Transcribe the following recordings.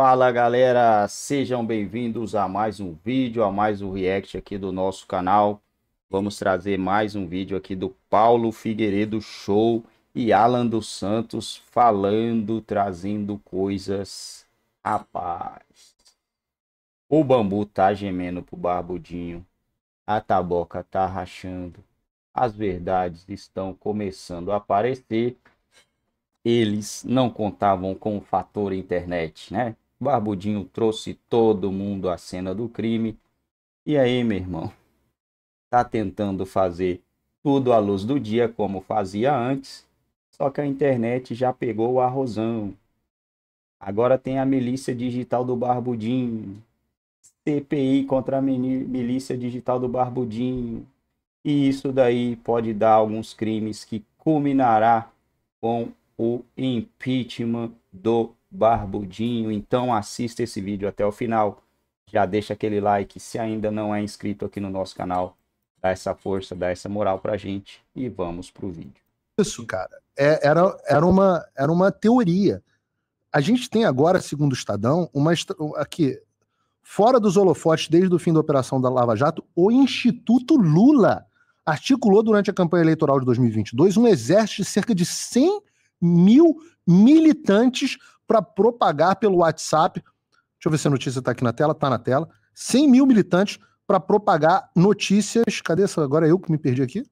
Fala galera, sejam bem-vindos a mais um vídeo, a mais um react aqui do nosso canal. Vamos trazer mais um vídeo aqui do Paulo Figueiredo Show e Alan dos Santos falando, trazendo coisas. Rapaz, o bambu tá gemendo pro barbudinho, a taboca tá rachando, as verdades estão começando a aparecer. Eles não contavam com o fator internet, né? Barbudinho trouxe todo mundo à cena do crime. E aí, meu irmão? Tá tentando fazer tudo à luz do dia como fazia antes, só que a internet já pegou o arrozão. Agora tem a milícia digital do Barbudinho, CPI contra a milícia digital do Barbudinho. E isso daí pode dar alguns crimes que culminará com o impeachment do barbudinho. Então assista esse vídeo até o final. Já deixa aquele like se ainda não é inscrito aqui no nosso canal. Dá essa força, dá essa moral pra gente e vamos pro vídeo. Isso, cara. É, era, era, uma, era uma teoria. A gente tem agora, segundo o Estadão, uma aqui, fora dos holofotes desde o fim da operação da Lava Jato, o Instituto Lula articulou durante a campanha eleitoral de 2022 um exército de cerca de 100 mil militantes para propagar pelo WhatsApp. Deixa eu ver se a notícia está aqui na tela. Está na tela. 100 mil militantes para propagar notícias. Cadê essa? Agora é eu que me perdi aqui.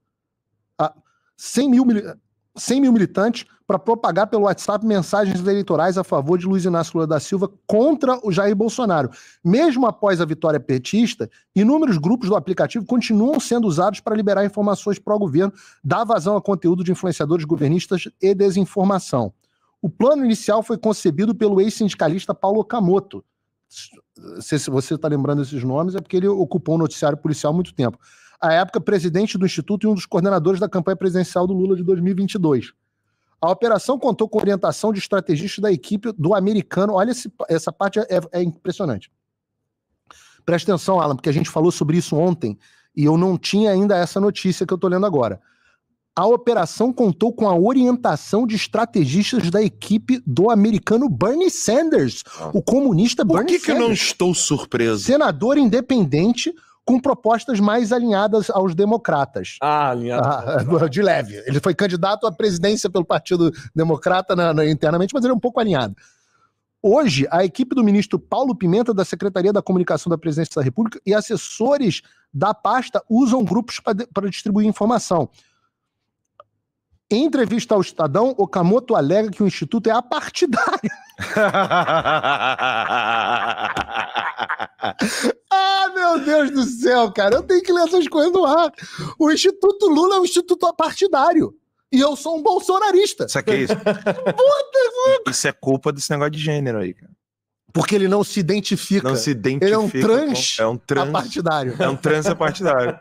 Ah, 100 mil militantes. 100 mil militantes para propagar pelo WhatsApp mensagens eleitorais a favor de Luiz Inácio Lula da Silva contra o Jair Bolsonaro. Mesmo após a vitória petista, inúmeros grupos do aplicativo continuam sendo usados para liberar informações pró-governo, dar vazão a conteúdo de influenciadores governistas e desinformação. O plano inicial foi concebido pelo ex-sindicalista Paulo Okamoto. Se você está lembrando esses nomes, é porque ele ocupou o um noticiário policial há muito tempo. À época, presidente do Instituto e um dos coordenadores da campanha presidencial do Lula de 2022. A operação contou com orientação de estrategista da equipe do americano. Olha, esse, essa parte é, é impressionante. Presta atenção, Alan, porque a gente falou sobre isso ontem e eu não tinha ainda essa notícia que eu estou lendo agora. A operação contou com a orientação de estrategistas da equipe do americano Bernie Sanders, ah. o comunista Por Bernie que Sanders. Por que eu não estou surpreso? Senador independente com propostas mais alinhadas aos democratas. Ah, alinhado. Ah, de leve. Ele foi candidato à presidência pelo Partido Democrata na, na, internamente, mas ele é um pouco alinhado. Hoje, a equipe do ministro Paulo Pimenta, da Secretaria da Comunicação da Presidência da República, e assessores da pasta usam grupos para distribuir informação. Em entrevista ao Estadão, Okamoto alega que o Instituto é apartidário. ah, meu Deus do céu, cara. Eu tenho que ler essas coisas no ar. O Instituto Lula é um instituto apartidário. E eu sou um bolsonarista. Isso aqui é isso. Puta, isso é culpa desse negócio de gênero aí, cara. Porque ele não se identifica. Não se identifica. Ele é um trans, com... é um trans... apartidário. É um trans apartidário.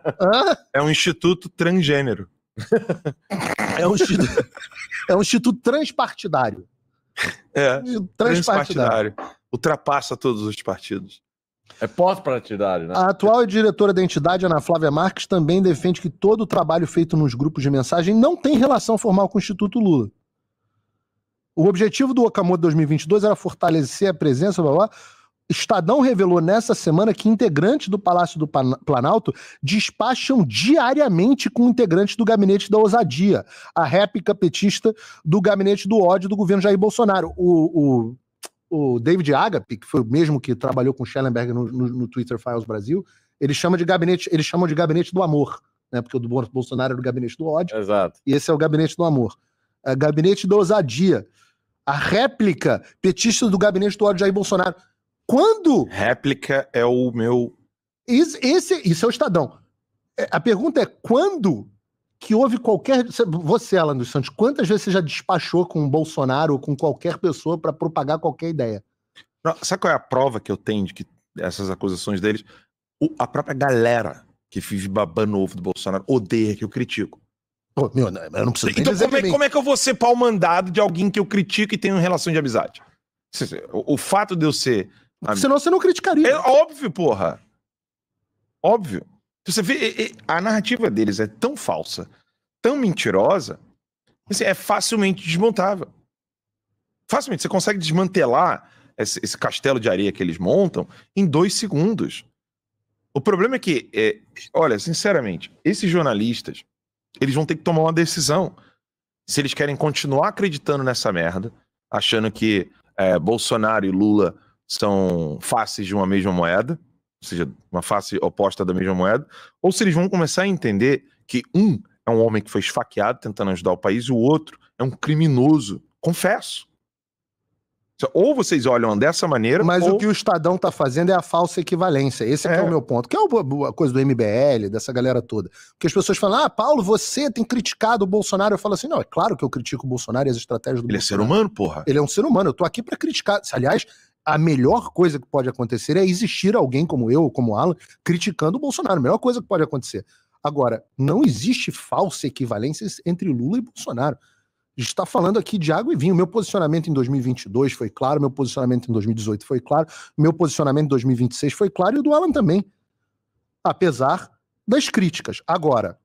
é um instituto transgênero é, um instituto, é um instituto transpartidário. É, transpartidário. transpartidário. Ultrapassa todos os partidos. É pós-partidário, né? A atual diretora da entidade, Ana Flávia Marques, também defende que todo o trabalho feito nos grupos de mensagem não tem relação formal com o Instituto Lula. O objetivo do Okamoto 2022 era fortalecer a presença, blá, blá, Estadão revelou nessa semana que integrantes do Palácio do Planalto despacham diariamente com integrantes do gabinete da ousadia, a réplica petista do gabinete do ódio do governo Jair Bolsonaro. O, o, o David Agape, que foi o mesmo que trabalhou com Schellenberg no, no, no Twitter Files Brasil, ele chama de gabinete, eles chamam de gabinete do amor, né? Porque o do Bolsonaro era o gabinete do ódio. Exato. E esse é o gabinete do amor. É gabinete da ousadia. A réplica petista do gabinete do ódio Jair Bolsonaro. Quando? Réplica é o meu. Isso, esse, isso é o Estadão. É, a pergunta é quando que houve qualquer. Você, Alan dos Santos, quantas vezes você já despachou com o Bolsonaro ou com qualquer pessoa para propagar qualquer ideia? Sabe qual é a prova que eu tenho de que essas acusações deles? O, a própria galera que vive babando ovo do Bolsonaro odeia que eu critico. Pô, meu, eu não preciso então, dizer como, é, como é que eu vou ser pau mandado de alguém que eu critico e tenho relação de amizade? O, o fato de eu ser Amigo. Senão você não criticaria. É óbvio, porra. Óbvio. Você vê, a narrativa deles é tão falsa, tão mentirosa, assim, é facilmente desmontável. Facilmente. Você consegue desmantelar esse, esse, castelo de areia que eles montam em dois segundos. O problema é que, é, olha, sinceramente, esses jornalistas, eles vão ter que tomar uma decisão. Se eles querem continuar acreditando nessa merda, achando que é, Bolsonaro e Lula são faces de uma mesma moeda, ou seja, uma face oposta da mesma moeda, ou se eles vão começar a entender que um é um homem que foi esfaqueado tentando ajudar o país e o outro é um criminoso, confesso. Ou vocês olham dessa maneira. Mas ou... o que o Estadão está fazendo é a falsa equivalência. Esse é, é. o meu ponto. Que é a coisa do MBL, dessa galera toda. Porque as pessoas falam: ah, Paulo, você tem criticado o Bolsonaro. Eu falo assim: não, é claro que eu critico o Bolsonaro e as estratégias do Ele Bolsonaro. é ser humano, porra. Ele é um ser humano. Eu tô aqui para criticar. Aliás, a melhor coisa que pode acontecer é existir alguém como eu, como Alan, criticando o Bolsonaro. A melhor coisa que pode acontecer. Agora, não existe falsa equivalência entre Lula e Bolsonaro. A gente está falando aqui de água e vinho. Meu posicionamento em 2022 foi claro, meu posicionamento em 2018 foi claro, meu posicionamento em 2026 foi claro e o do Alan também. Apesar das críticas. Agora,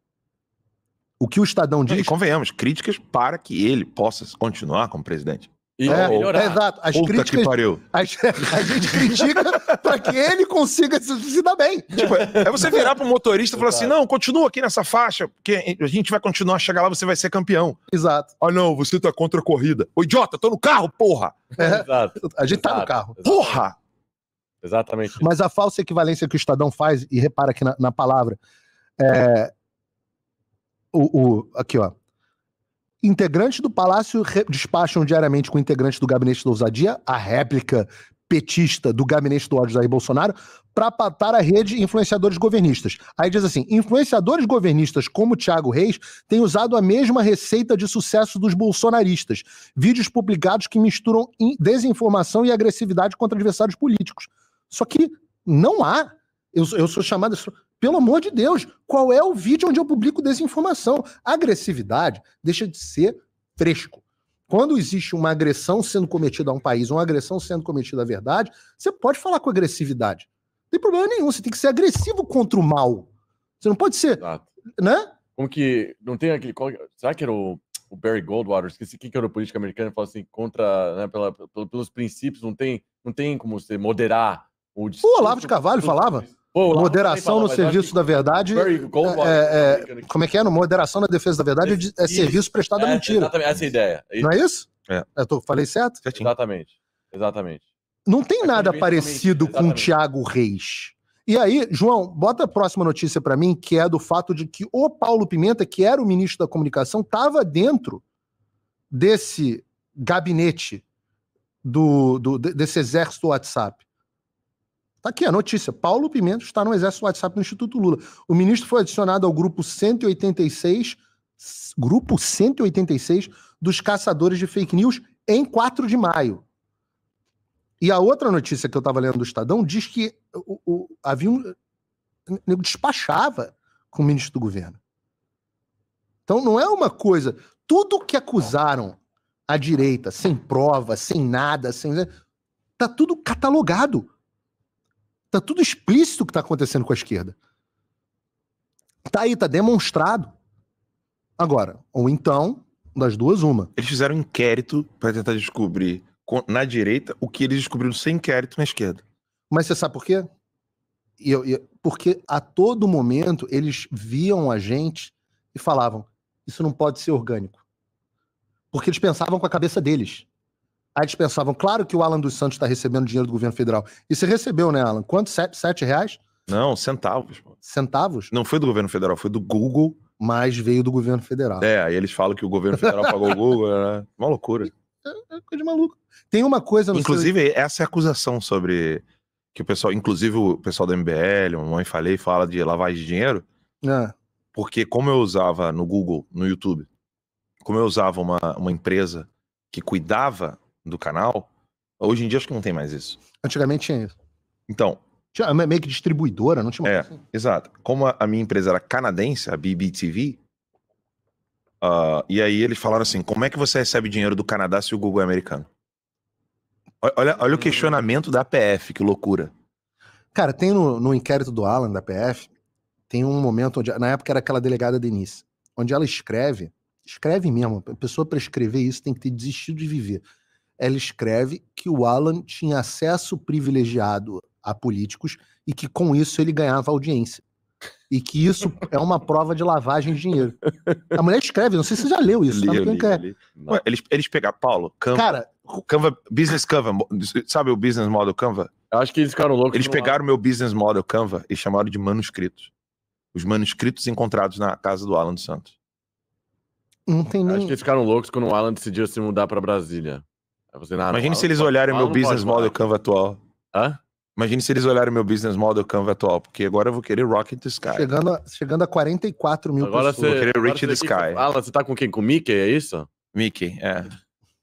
o que o Estadão diz. E convenhamos, críticas para que ele possa continuar como presidente. E é, melhorar. É, exato. As Puta críticas, que pariu. As, a gente critica para que ele consiga se, se dar bem. Tipo, é você virar pro motorista e falar assim: não, continua aqui nessa faixa, porque a gente vai continuar, chegar lá, você vai ser campeão. Exato. Ah, não, você tá contra a corrida. Ô, idiota, tô no carro, porra! É, exato. A gente exato, tá no carro. Exato. Porra! Exatamente. Mas a falsa equivalência que o Estadão faz, e repara aqui na, na palavra, é. O, o, aqui, ó. Integrantes do Palácio despacham diariamente com integrantes do gabinete da ousadia a réplica petista do gabinete do ódio Jair Bolsonaro para patar a rede influenciadores governistas. Aí diz assim: influenciadores governistas como Thiago Reis têm usado a mesma receita de sucesso dos bolsonaristas. Vídeos publicados que misturam desinformação e agressividade contra adversários políticos. Só que não há eu, eu sou chamado. Pelo amor de Deus, qual é o vídeo onde eu publico desinformação? agressividade deixa de ser fresco. Quando existe uma agressão sendo cometida a um país, uma agressão sendo cometida à verdade, você pode falar com agressividade. Não tem problema nenhum, você tem que ser agressivo contra o mal. Você não pode ser. Exato. Né? Como que. Não tem aquele. Será que era o o Barry Goldwater, esqueci quem que era o político americano, falou assim, contra, né, pela, pelos princípios, não tem, não tem como você moderar o discurso. O Olavo de Carvalho falava? Pô, moderação no serviço da verdade. É, é, né? é, como é que é? No moderação na defesa da verdade é, é serviço prestado à é, mentira. Exatamente, essa é a ideia. Não é isso? É. Eu é, tô, falei certo? Certinho. Exatamente. Exatamente. Não tem nada parecido exatamente. com o Tiago Reis. E aí, João, bota a próxima notícia para mim, que é do fato de que o Paulo Pimenta, que era o ministro da Comunicação, estava dentro desse gabinete do, do desse exército WhatsApp. Tá aqui a notícia. Paulo Pimenta está no exército do WhatsApp no Instituto Lula. O ministro foi adicionado ao grupo 186, grupo 186 dos caçadores de fake news em 4 de maio. E a outra notícia que eu estava lendo do Estadão diz que o, o, havia um. Nego despachava com o ministro do governo. Então não é uma coisa. Tudo que acusaram a direita, sem prova, sem nada, sem. Tá tudo catalogado Tá tudo explícito o que está acontecendo com a esquerda. Tá aí, tá demonstrado. Agora, ou então, das duas, uma. Eles fizeram um inquérito para tentar descobrir na direita o que eles descobriram sem inquérito na esquerda. Mas você sabe por quê? Eu, eu, porque a todo momento eles viam a gente e falavam: isso não pode ser orgânico. Porque eles pensavam com a cabeça deles. Aí eles pensavam, claro que o Alan dos Santos está recebendo dinheiro do governo federal. E você recebeu, né, Alan? Quanto? Sete, sete reais? Não, centavos. Centavos? Não foi do governo federal, foi do Google. Mas veio do governo federal. É, aí eles falam que o governo federal pagou o Google. É, né? Uma loucura. É, é coisa de maluco. Tem uma coisa... Inclusive, seu... essa é a acusação sobre... Que o pessoal, inclusive o pessoal da MBL, o Mãe Falei, fala de lavagem de dinheiro. É. Porque como eu usava no Google, no YouTube, como eu usava uma, uma empresa que cuidava do canal. Hoje em dia acho que não tem mais isso. Antigamente tinha isso. Então. Tinha é meio que distribuidora, não tinha É, assim. exato. Como a, a, minha empresa era canadense, a BBTV, uh, ah, e aí eles falaram assim: como é que você recebe dinheiro do Canadá se o Google é americano? Olha, olha o hum. questionamento da PF, que loucura. Cara, tem no, no inquérito do Alan, da PF, tem um momento onde, na época era aquela delegada Denise, onde ela escreve, escreve mesmo, a pessoa para escrever isso tem que ter desistido de viver ela escreve que o Alan tinha acesso privilegiado a políticos e que com isso ele ganhava audiência. E que isso é uma prova de lavagem de dinheiro. A mulher escreve, não sei se você já leu isso. Li, li, é? li. eles, eles pegaram, Paulo, Canva, Cara, Canva, Business Canva, sabe o Business Model Canva? Acho que eles ficaram loucos. Eles pegaram o meu Business Model Canva e chamaram de manuscritos. Os manuscritos encontrados na casa do Alan Santos. Não tem nem... Acho que eles ficaram loucos quando o Alan decidiu se mudar para Brasília. Imagina se eles olharem meu business model Canva atual. Hã? Imagine se eles olharem meu business model Canva atual, porque agora eu vou querer Rocket the Sky. Chegando a, chegando a 44 mil agora pessoas. Você, vou querer Rich the Sky. Fala, você tá com quem? Com o Mickey, é isso? Mickey, é.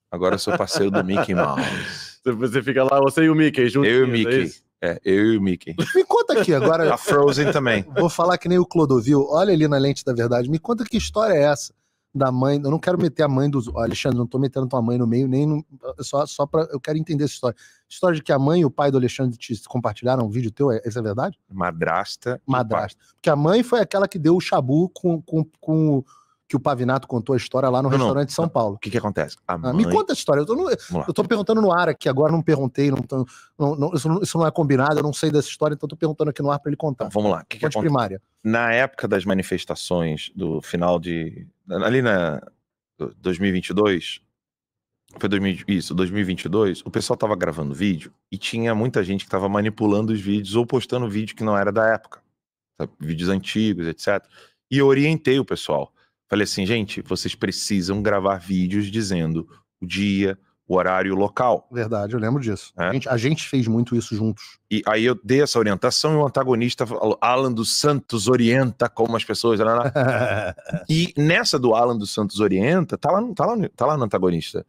Agora eu sou parceiro do Mickey Mouse. Você fica lá, você e o Mickey juntos. Eu e o é Mickey. É, é, eu e o Mickey. Me conta aqui agora. a Frozen também. Vou falar que nem o Clodovil. Olha ali na lente da verdade. Me conta que história é essa da mãe. Eu não quero meter a mãe dos. Alexandre, não estou metendo tua mãe no meio, nem. No, só só para. Eu quero entender essa história. História de que a mãe e o pai do Alexandre te compartilharam um vídeo teu, é, essa é verdade? Madrasta. Madrasta. Porque a mãe foi aquela que deu o chabu com, com, com que o Pavinato contou a história lá no não, restaurante de São Paulo. O que, que acontece? Ah, mãe... Me conta a história. Eu tô, no, eu tô, perguntando no ar aqui agora, não perguntei, não, tô, não, não isso, isso, não é combinado, eu não sei dessa história, então tô perguntando aqui no ar para ele contar. Então, vamos lá. Que que Fonte primária. Na época das manifestações do final de. Ali na 2022. Foi 2000, isso, 2022. O pessoal tava gravando vídeo e tinha muita gente que tava manipulando os vídeos ou postando vídeo que não era da época. Sabe? Vídeos antigos, etc. E eu orientei o pessoal Falei assim, gente, vocês precisam gravar vídeos dizendo o dia, o horário e o local. Verdade, eu lembro disso. É? A, gente, a, gente, fez muito isso juntos. E aí eu dei essa orientação e o antagonista, Alan dos Santos, orienta como as pessoas. e nessa do Alan dos Santos Orienta, tá lá, tá lá, tá lá no antagonista.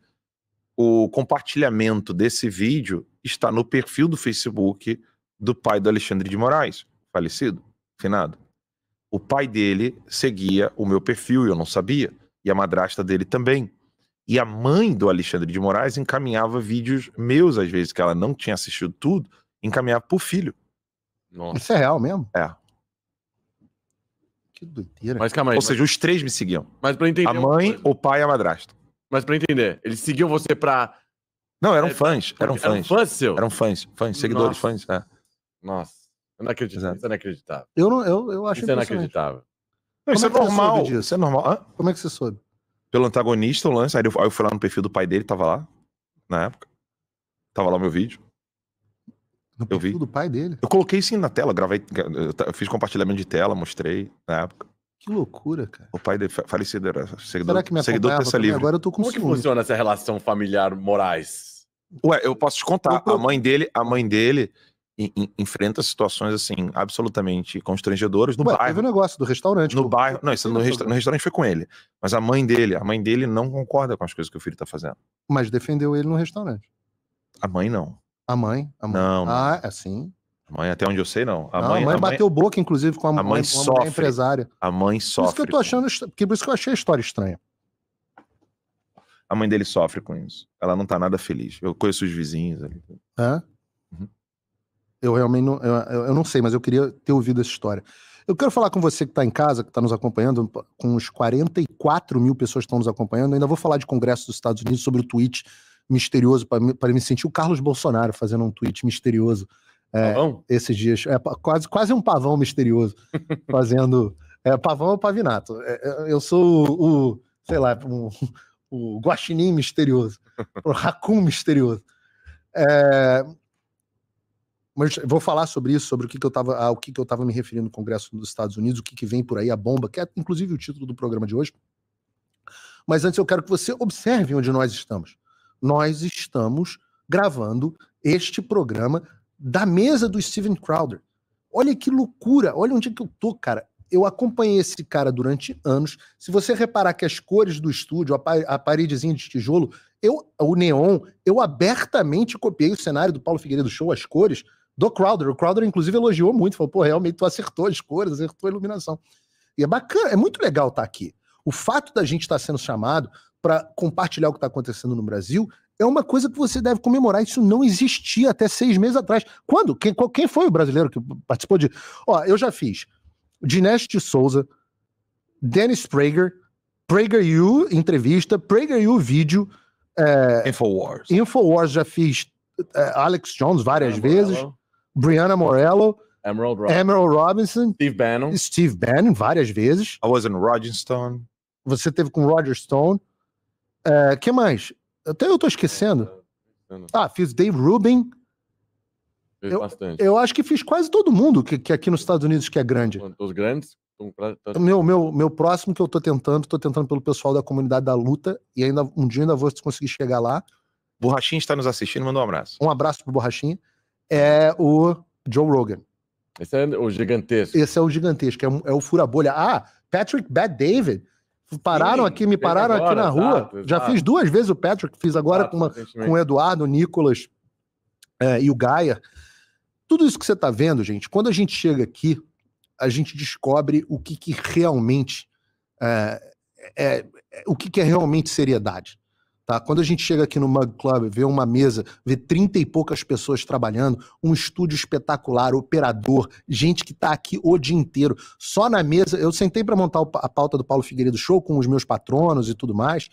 O compartilhamento desse vídeo está no perfil do Facebook do pai do Alexandre de Moraes, falecido, finado. O pai dele seguia o meu perfil e eu não sabia, e a madrasta dele também. E a mãe do Alexandre de Moraes encaminhava vídeos meus, às vezes, que ela não tinha assistido tudo, encaminhava pro filho. Nossa. Isso é real mesmo? É. Que doideira. Mas calma aí. Ou mas... seja, os três me seguiam. Mas pra entender. A mãe, o pai e a madrasta. Mas pra entender, eles seguiam você pra. Não, eram é, fãs. Eram fãs. Eram fãs seu? Eram fãs, fãs, seguidores, Nossa. fãs. É. Nossa. Inacreditável. Isso é inacreditável. Eu, não, eu, eu acho isso é inacreditável. Não, isso é, é normal. Isso é normal. Como é que você soube? Pelo antagonista, o lance. Aí eu, aí eu fui lá no perfil do pai dele, tava lá, na época. Tava lá o meu vídeo. No eu vi. do pai dele. Eu coloquei sim na tela, gravei, eu fiz compartilhamento de tela, mostrei na época. Que loucura, cara. O pai dele falecido era seguidor, Será que me seguidor dessa Terça Livre. Agora eu tô com Como que funciona essa relação familiar Moraes? Ué, eu posso te contar. A mãe dele, a mãe dele enfrenta situações assim absolutamente constrangedoras no Ué, bairro. Teve o um negócio do restaurante. No bairro, não, isso no, resta no, restaurante foi com ele, mas a mãe dele, a mãe dele não concorda com as coisas que o filho tá fazendo. Mas defendeu ele no restaurante. A mãe não. A mãe, a mãe. Não, não. Ah, assim. A mãe, até onde eu sei, não. A, não, mãe, a mãe, a bateu mãe... boca, inclusive, com a, a mãe, com sofre, empresária. A mãe sofre. Por isso que eu tô achando, que por isso que eu achei a história estranha. A mãe dele sofre com isso. Ela não tá nada feliz. Eu conheço os vizinhos ali. Hã? É? eu realmente não, eu, eu não sei, mas eu queria ter ouvido essa história. Eu quero falar com você que está em casa, que está nos acompanhando, com os 44 mil pessoas que estão nos acompanhando. Eu ainda vou falar de Congresso dos Estados Unidos sobre o tweet misterioso para me sentir o Carlos Bolsonaro fazendo um tweet misterioso é, esses dias. É, quase, quase um pavão misterioso fazendo. É, pavão ou pavinato. É, é, eu sou o, o sei lá, o guaxinim misterioso, o racun misterioso. É, mas vou falar sobre isso, sobre o que, que eu estava, ao que, que eu estava me referindo no Congresso dos Estados Unidos, o que, que vem por aí, a bomba, que é inclusive o título do programa de hoje. Mas antes eu quero que você observe onde nós estamos. Nós estamos gravando este programa da mesa do Steven Crowder. Olha que loucura, olha onde é que eu tô, cara. Eu acompanhei esse cara durante anos. Se você reparar que as cores do estúdio, a paredezinha de tijolo, eu, o neon, eu abertamente copiei o cenário do Paulo Figueiredo Show, as cores, do Crowder. O Crowder, inclusive, elogiou muito, falou: pô, realmente tu acertou as cores, acertou a iluminação. E é bacana, é muito legal estar tá aqui. O fato da gente estar tá sendo chamado para compartilhar o que está acontecendo no Brasil é uma coisa que você deve comemorar. Isso não existia até seis meses atrás. Quando? Quem, quem foi o brasileiro que participou de. Ó, eu já fiz. Dinesh de Souza, Dennis Prager, Prager U entrevista, Prager U vídeo. É, Infowars. Infowars já fiz é, Alex Jones várias vezes. Brianna Morello, Emerald, Rob. Emerald Robinson, Steve Bannon, Steve Bannon várias vezes. I was in Roger Stone. Você teve com Roger Stone. É, que mais? Até eu tô esquecendo. Ah, fiz Dave Rubin. eu, eu acho que fiz quase todo mundo que, que aqui nos Estados Unidos que é grande. Os grandes? Então, meu, meu, meu próximo que eu tô tentando, tô tentando pelo pessoal da comunidade da luta e ainda um dia ainda vou conseguir chegar lá. Borrachinha está nos assistindo, manda um abraço. Um abraço pro Borrachinha é o Joe Rogan. Esse é o gigantesco. Esse é o gigantesco, é, o, é o fura-bolha. Ah, Patrick Bad David. Pararam Sim, aqui, me pararam agora, aqui na rua. Exato, Já fiz duas vezes o Patrick, fiz agora exato, com, uma, com o Eduardo, o Nicolas é, e o Gaia. Tudo isso que você está vendo, gente, quando a gente chega aqui, a gente descobre o que, que realmente é, é, é o que, que é realmente seriedade. Tá? Quando a gente chega aqui no Mug Club, vê uma mesa, vê trinta e poucas pessoas trabalhando, um estúdio espetacular, operador, gente que está aqui o dia inteiro. Só na mesa, eu sentei para montar a pauta do Paulo Figueiredo Show com os meus patronos e tudo mais.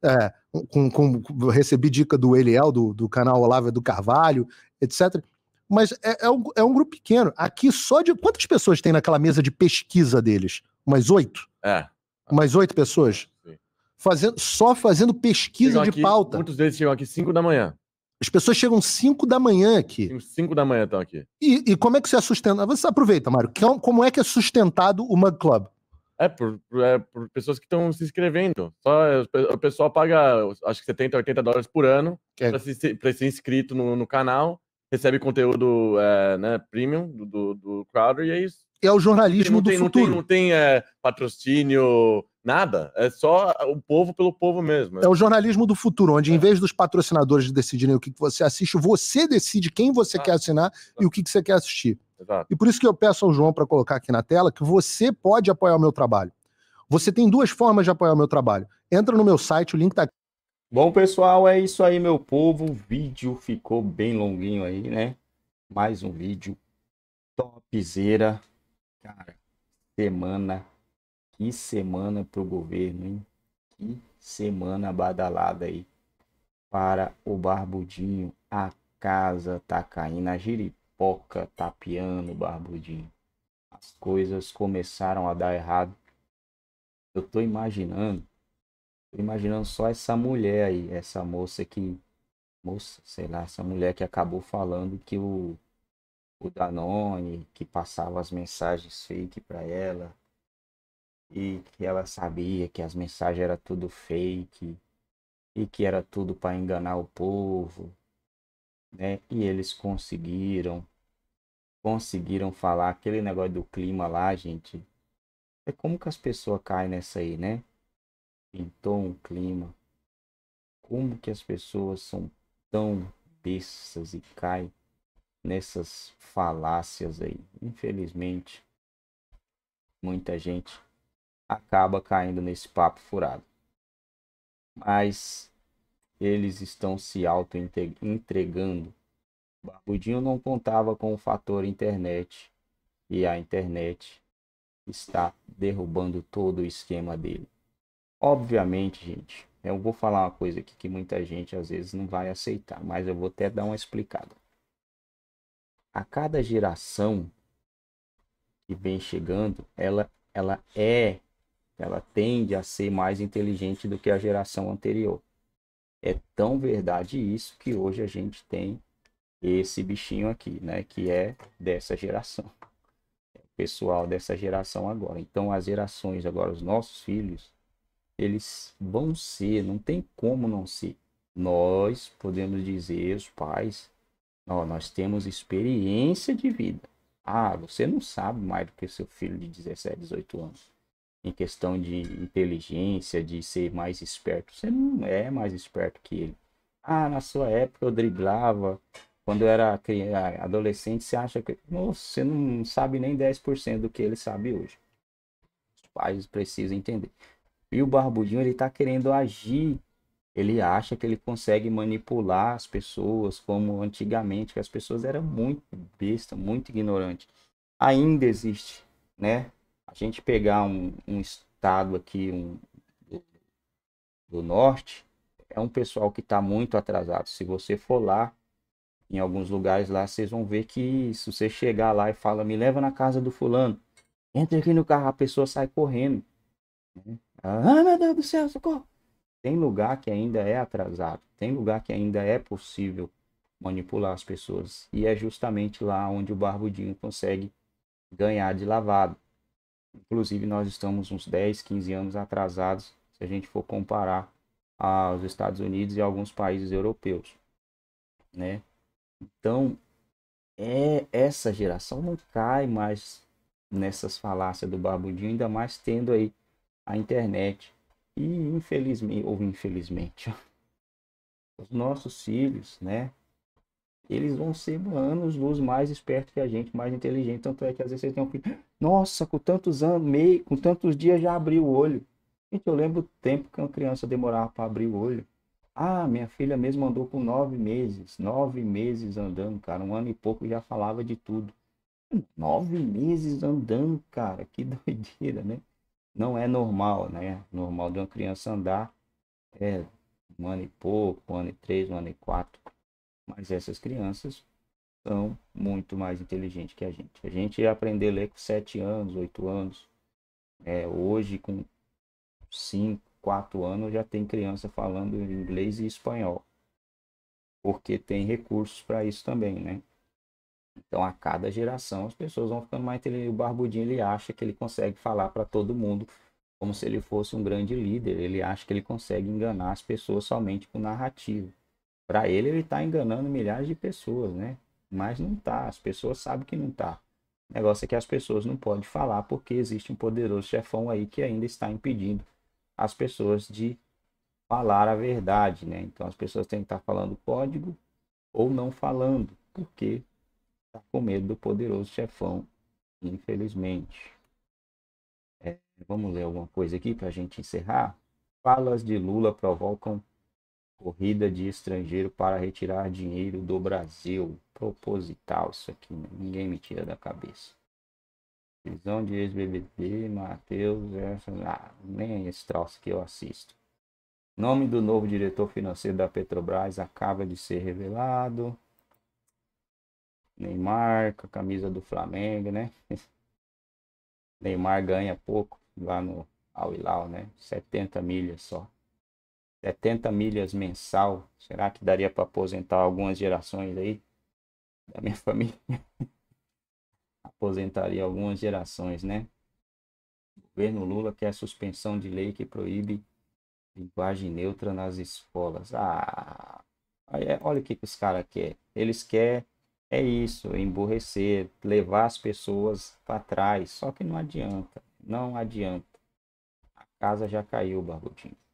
É, com, com, recebi dica do Eliel, do, do canal Olávia do Carvalho, etc. Mas é, é, um, é um grupo pequeno. Aqui só de. Quantas pessoas tem naquela mesa de pesquisa deles? Mais oito? É. Mais oito pessoas? Sim fazendo, só fazendo pesquisa chegam de aqui, pauta. Muitos deles chegam aqui 5 da manhã. As pessoas chegam 5 da manhã aqui. 5 da manhã estão aqui. E, e, como é que você é sustentado? Você aproveita, Mário. É como é que é sustentado o Mug Club? É por, é por pessoas que estão se inscrevendo. Só, é, o pessoal paga, acho que 70, 80 dólares por ano é. para ser inscrito no, no, canal. Recebe conteúdo é, né, premium do, do, do Crowder e é isso. É o jornalismo tem, do tem, futuro. Não tem, não tem é, patrocínio, Nada. É só o povo pelo povo mesmo. Né? É o jornalismo do futuro, onde é. em vez dos patrocinadores decidirem o que você assiste, você decide quem você ah, quer assinar e o que você quer assistir. Exato. E por isso que eu peço ao João para colocar aqui na tela que você pode apoiar o meu trabalho. Você tem duas formas de apoiar o meu trabalho. Entra no meu site, o link tá aqui. Bom, pessoal, é isso aí, meu povo. O vídeo ficou bem longuinho aí, né? Mais um vídeo topzera. Cara, semana que semana para o governo, hein? Que semana badalada aí para o Barbudinho. A casa tá caindo, a giripoca tá piando, Barbudinho. As coisas começaram a dar errado. Eu tô imaginando, tô imaginando só essa mulher aí, essa moça que, moça, sei lá, essa mulher que acabou falando que o, o Danone, que passava as mensagens fake para ela, e que ela sabia que as mensagens era tudo fake e que era tudo para enganar o povo, né? E eles conseguiram conseguiram falar aquele negócio do clima lá, gente. É como que as pessoas caem nessa aí, né? Pintou um clima. Como que as pessoas são tão bestas e caem nessas falácias aí? Infelizmente, muita gente acaba caindo nesse papo furado. Mas eles estão se auto-entregando. Barbudinho não contava com o fator internet e a internet está derrubando todo o esquema dele. Obviamente, gente, eu vou falar uma coisa aqui que muita gente às vezes não vai aceitar, mas eu vou até dar uma explicada. A cada geração que vem chegando, ela, ela é ela tende a ser mais inteligente do que a geração anterior. É tão verdade isso que hoje a gente tem esse bichinho aqui, né, que é dessa geração. É pessoal dessa geração agora. Então as gerações agora os nossos filhos, eles vão ser, não tem como não ser. Nós podemos dizer os pais, ó, nós temos experiência de vida. Ah, você não sabe mais do que seu filho de 17, 18 anos em questão de inteligência, de ser mais esperto. Você não é mais esperto que ele. Ah, na sua época eu driblava. Quando eu era criança, adolescente, você acha que. Nossa, você não sabe nem 10% do que ele sabe hoje. Os pais precisam entender. E o barbudinho, ele tá querendo agir. Ele acha que ele consegue manipular as pessoas, como antigamente, que as pessoas eram muito besta, muito ignorante. Ainda existe, né? a gente pegar um, um estado aqui um, do, do norte, é um pessoal que está muito atrasado. Se você for lá, em alguns lugares lá, vocês vão ver que se você chegar lá e fala, me leva na casa do fulano, entra aqui no carro, a pessoa sai correndo. Né? Ah, meu Deus do céu, socorro! Tem lugar que ainda é atrasado, tem lugar que ainda é possível manipular as pessoas. E é justamente lá onde o Barbudinho consegue ganhar de lavado. Inclusive, nós estamos uns 10, 15 anos atrasados se a gente for comparar aos Estados Unidos e alguns países europeus, né? Então, é essa geração não cai mais nessas falácias do barbudinho, ainda mais tendo aí a internet. E infelizmente, ou infelizmente, os nossos filhos, né? eles vão ser anos luz mais espertos que a gente, mais inteligente. Tanto é que às vezes vocês têm um filho, nossa, com tantos anos, meio, com tantos dias já abriu o olho. Gente, eu lembro o tempo que uma criança demorava para abrir o olho. Ah, minha filha mesmo andou por nove meses, nove meses andando, cara, um ano e pouco já falava de tudo. Nove meses andando, cara, que doideira, né? Não é normal, né? Normal de uma criança andar é um ano e pouco, um ano e três, um ano e quatro mas essas crianças são muito mais inteligentes que a gente. A gente aprender a ler com 7 anos, 8 anos. É, hoje, com 5, 4 anos, já tem criança falando inglês e espanhol. Porque tem recursos para isso também, né? Então, a cada geração, as pessoas vão ficando mais inteligentes. O Barbudinho, ele acha que ele consegue falar para todo mundo como se ele fosse um grande líder. Ele acha que ele consegue enganar as pessoas somente com narrativa. Para ele, ele está enganando milhares de pessoas, né? Mas não tá, as pessoas sabem que não tá. O negócio é que as pessoas não podem falar porque existe um poderoso chefão aí que ainda está impedindo as pessoas de falar a verdade, né? Então as pessoas têm que estar tá falando código ou não falando, porque tá com medo do poderoso chefão, infelizmente. É, vamos ler alguma coisa aqui para a gente encerrar. Falas de Lula provocam Corrida de estrangeiro para retirar dinheiro do Brasil. Proposital isso aqui, né? ninguém me tira da cabeça. Prisão de ex-BBB, Matheus, ah, nem é esse troço que eu assisto. Nome do novo diretor financeiro da Petrobras acaba de ser revelado. Neymar, com a camisa do Flamengo, né? Neymar ganha pouco lá no Al Hilal, né? 70 milhas só. 70 milhas mensal. Será que daria para aposentar algumas gerações aí? Da minha família. Aposentaria algumas gerações, né? O governo Lula quer suspensão de lei que proíbe linguagem neutra nas escolas. Ah, é, olha o que, que os caras querem. Eles querem, é isso, emborrecer, levar as pessoas para trás. Só que não adianta, não adianta. A casa já caiu, Barbudinho.